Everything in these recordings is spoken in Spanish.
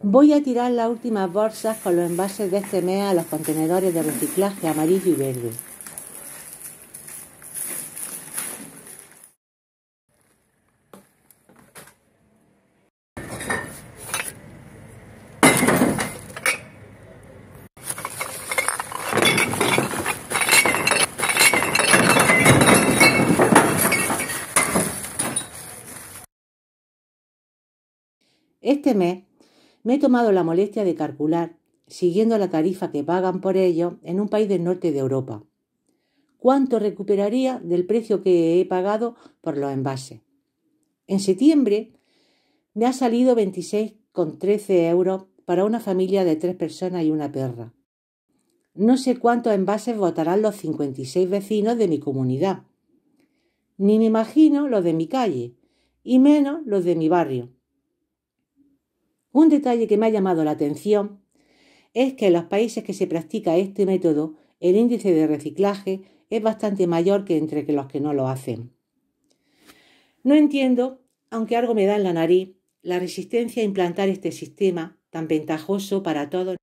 Voy a tirar las últimas bolsas con los envases de este mes a los contenedores de reciclaje amarillo y verde. Este mes me he tomado la molestia de calcular, siguiendo la tarifa que pagan por ello en un país del norte de Europa, cuánto recuperaría del precio que he pagado por los envases. En septiembre me ha salido 26,13 euros para una familia de tres personas y una perra. No sé cuántos envases votarán los 56 vecinos de mi comunidad. Ni me imagino los de mi calle, y menos los de mi barrio. Un detalle que me ha llamado la atención es que en los países que se practica este método, el índice de reciclaje es bastante mayor que entre los que no lo hacen. No entiendo, aunque algo me da en la nariz, la resistencia a implantar este sistema tan ventajoso para todos.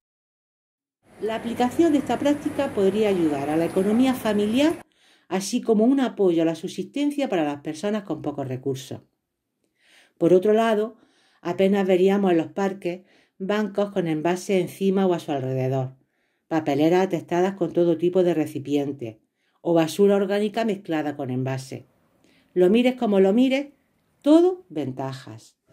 La aplicación de esta práctica podría ayudar a la economía familiar, así como un apoyo a la subsistencia para las personas con pocos recursos. Por otro lado, Apenas veríamos en los parques bancos con envase encima o a su alrededor, papeleras atestadas con todo tipo de recipientes, o basura orgánica mezclada con envase. Lo mires como lo mires, todo ventajas.